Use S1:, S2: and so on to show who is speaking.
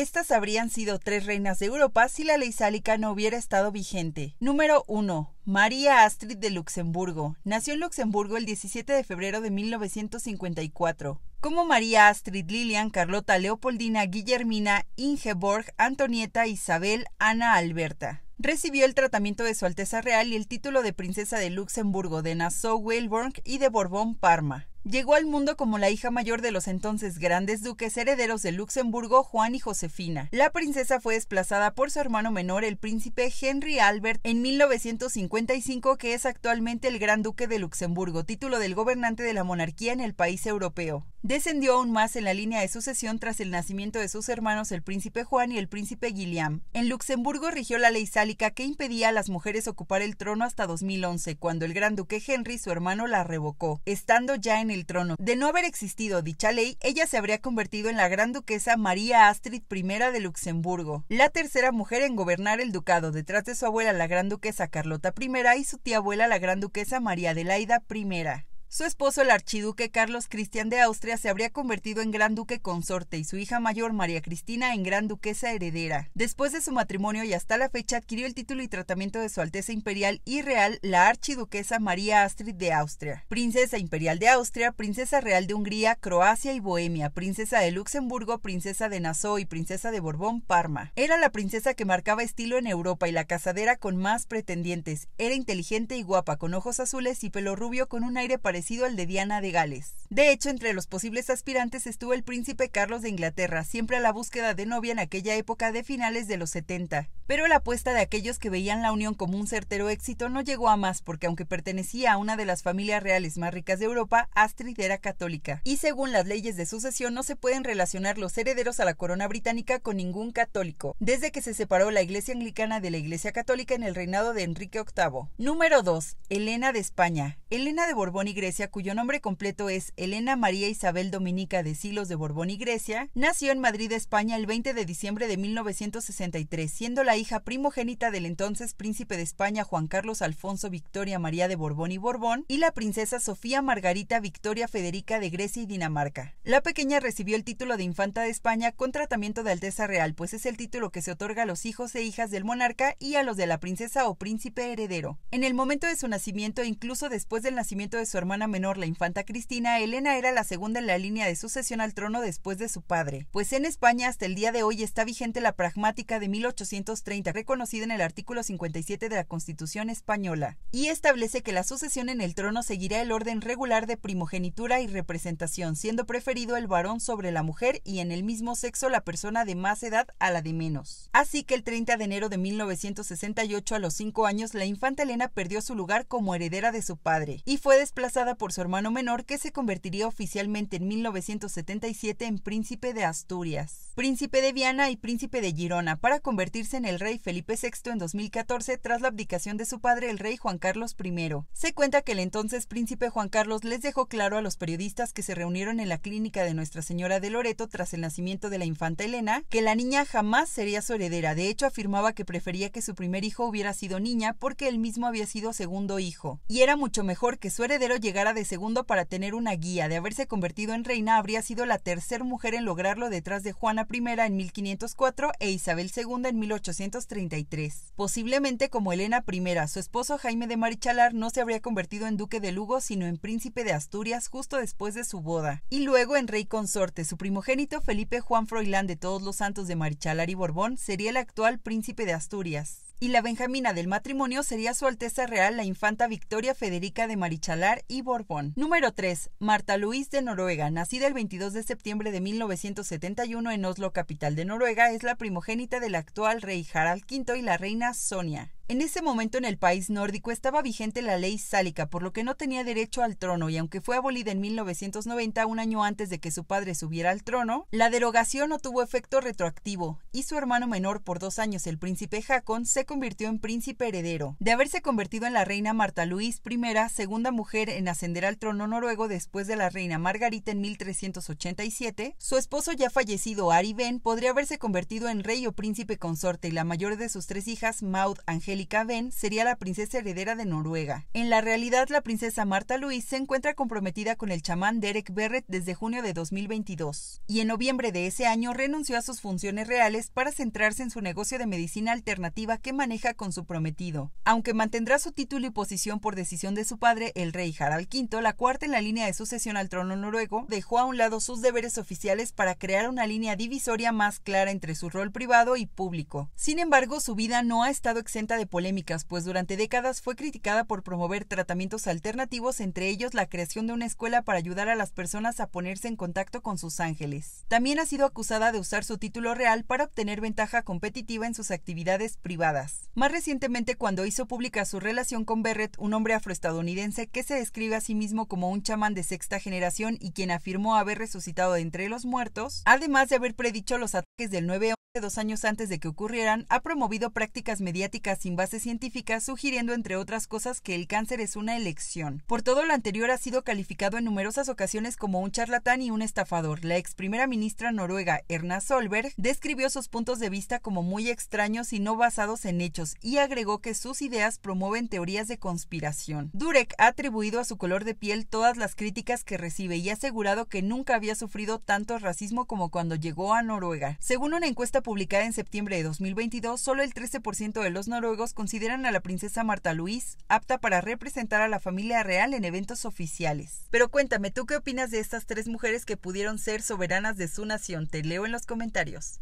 S1: Estas habrían sido tres reinas de Europa si la ley sálica no hubiera estado vigente. Número 1. María Astrid de Luxemburgo. Nació en Luxemburgo el 17 de febrero de 1954. Como María Astrid Lilian, Carlota Leopoldina, Guillermina, Ingeborg, Antonieta, Isabel, Ana Alberta. Recibió el tratamiento de Su Alteza Real y el título de Princesa de Luxemburgo, de Nassau-Weilburg y de Borbón-Parma. Llegó al mundo como la hija mayor de los entonces grandes duques herederos de Luxemburgo, Juan y Josefina. La princesa fue desplazada por su hermano menor, el príncipe Henry Albert, en 1955, que es actualmente el gran duque de Luxemburgo, título del gobernante de la monarquía en el país europeo. Descendió aún más en la línea de sucesión tras el nacimiento de sus hermanos el príncipe Juan y el príncipe Guilliam. En Luxemburgo rigió la ley sálica que impedía a las mujeres ocupar el trono hasta 2011, cuando el gran duque Henry, su hermano, la revocó, estando ya en el trono. De no haber existido dicha ley, ella se habría convertido en la gran duquesa María Astrid I de Luxemburgo, la tercera mujer en gobernar el ducado, detrás de su abuela la gran duquesa Carlota I y su tía abuela la gran duquesa María Adelaida I. Su esposo, el archiduque Carlos Cristian de Austria, se habría convertido en gran duque consorte y su hija mayor, María Cristina, en gran duquesa heredera. Después de su matrimonio y hasta la fecha, adquirió el título y tratamiento de Su Alteza Imperial y Real, la archiduquesa María Astrid de Austria, princesa imperial de Austria, princesa real de Hungría, Croacia y Bohemia, princesa de Luxemburgo, princesa de Nassau y princesa de Borbón, Parma. Era la princesa que marcaba estilo en Europa y la casadera con más pretendientes. Era inteligente y guapa, con ojos azules y pelo rubio con un aire parecido al de Diana de Gales. De hecho, entre los posibles aspirantes estuvo el príncipe Carlos de Inglaterra, siempre a la búsqueda de novia en aquella época de finales de los 70 pero la apuesta de aquellos que veían la unión como un certero éxito no llegó a más porque aunque pertenecía a una de las familias reales más ricas de Europa, Astrid era católica, y según las leyes de sucesión no se pueden relacionar los herederos a la corona británica con ningún católico, desde que se separó la Iglesia Anglicana de la Iglesia Católica en el reinado de Enrique VIII. Número 2. Elena de España. Elena de Borbón y Grecia, cuyo nombre completo es Elena María Isabel Dominica de Silos de Borbón y Grecia, nació en Madrid, España, el 20 de diciembre de 1963, siendo la hija primogénita del entonces príncipe de España Juan Carlos Alfonso Victoria María de Borbón y Borbón y la princesa Sofía Margarita Victoria Federica de Grecia y Dinamarca. La pequeña recibió el título de Infanta de España con tratamiento de Alteza Real, pues es el título que se otorga a los hijos e hijas del monarca y a los de la princesa o príncipe heredero. En el momento de su nacimiento incluso después del nacimiento de su hermana menor, la infanta Cristina, Elena era la segunda en la línea de sucesión al trono después de su padre, pues en España hasta el día de hoy está vigente la pragmática de 1830 reconocida en el artículo 57 de la Constitución española, y establece que la sucesión en el trono seguirá el orden regular de primogenitura y representación, siendo preferido el varón sobre la mujer y en el mismo sexo la persona de más edad a la de menos. Así que el 30 de enero de 1968, a los 5 años, la infanta Elena perdió su lugar como heredera de su padre y fue desplazada por su hermano menor que se convertiría oficialmente en 1977 en príncipe de Asturias príncipe de Viana y príncipe de Girona, para convertirse en el rey Felipe VI en 2014 tras la abdicación de su padre el rey Juan Carlos I. Se cuenta que el entonces príncipe Juan Carlos les dejó claro a los periodistas que se reunieron en la clínica de Nuestra Señora de Loreto tras el nacimiento de la infanta Elena que la niña jamás sería su heredera. De hecho, afirmaba que prefería que su primer hijo hubiera sido niña porque él mismo había sido segundo hijo. Y era mucho mejor que su heredero llegara de segundo para tener una guía. De haberse convertido en reina, habría sido la tercera mujer en lograrlo detrás de Juana I en 1504 e Isabel II en 1833. Posiblemente como Elena I, su esposo Jaime de Marichalar no se habría convertido en duque de Lugo sino en príncipe de Asturias justo después de su boda, y luego en rey consorte. Su primogénito Felipe Juan Froilán de Todos los Santos de Marichalar y Borbón sería el actual príncipe de Asturias y la benjamina del matrimonio sería Su Alteza Real la Infanta Victoria Federica de Marichalar y Borbón. Número 3. Marta Luis de Noruega, nacida el 22 de septiembre de 1971 en Oslo, capital de Noruega, es la primogénita del actual rey Harald V y la reina Sonia. En ese momento en el país nórdico estaba vigente la ley sálica, por lo que no tenía derecho al trono y aunque fue abolida en 1990, un año antes de que su padre subiera al trono, la derogación no tuvo efecto retroactivo y su hermano menor por dos años, el príncipe Hakon, se convirtió en príncipe heredero. De haberse convertido en la reina Marta Luis I, segunda mujer en ascender al trono noruego después de la reina Margarita en 1387, su esposo ya fallecido Ari Ben podría haberse convertido en rey o príncipe consorte y la mayor de sus tres hijas, Maud Angel y Ben sería la princesa heredera de Noruega. En la realidad, la princesa Marta Luis se encuentra comprometida con el chamán Derek Berrett desde junio de 2022 y en noviembre de ese año renunció a sus funciones reales para centrarse en su negocio de medicina alternativa que maneja con su prometido. Aunque mantendrá su título y posición por decisión de su padre, el rey Harald V, la cuarta en la línea de sucesión al trono noruego, dejó a un lado sus deberes oficiales para crear una línea divisoria más clara entre su rol privado y público. Sin embargo, su vida no ha estado exenta de polémicas, pues durante décadas fue criticada por promover tratamientos alternativos, entre ellos la creación de una escuela para ayudar a las personas a ponerse en contacto con sus ángeles. También ha sido acusada de usar su título real para obtener ventaja competitiva en sus actividades privadas. Más recientemente, cuando hizo pública su relación con Berrett, un hombre afroestadounidense que se describe a sí mismo como un chamán de sexta generación y quien afirmó haber resucitado de entre los muertos, además de haber predicho los ataques del 9 11 dos años antes de que ocurrieran, ha promovido prácticas mediáticas sin base científica, sugiriendo, entre otras cosas, que el cáncer es una elección. Por todo lo anterior, ha sido calificado en numerosas ocasiones como un charlatán y un estafador. La ex primera ministra noruega, Erna Solberg, describió sus puntos de vista como muy extraños y no basados en hechos, y agregó que sus ideas promueven teorías de conspiración. Durek ha atribuido a su color de piel todas las críticas que recibe y ha asegurado que nunca había sufrido tanto racismo como cuando llegó a Noruega. Según una encuesta publicada en septiembre de 2022, solo el 13% de los noruegos consideran a la princesa Marta Luis apta para representar a la familia real en eventos oficiales. Pero cuéntame, ¿tú qué opinas de estas tres mujeres que pudieron ser soberanas de su nación? Te leo en los comentarios.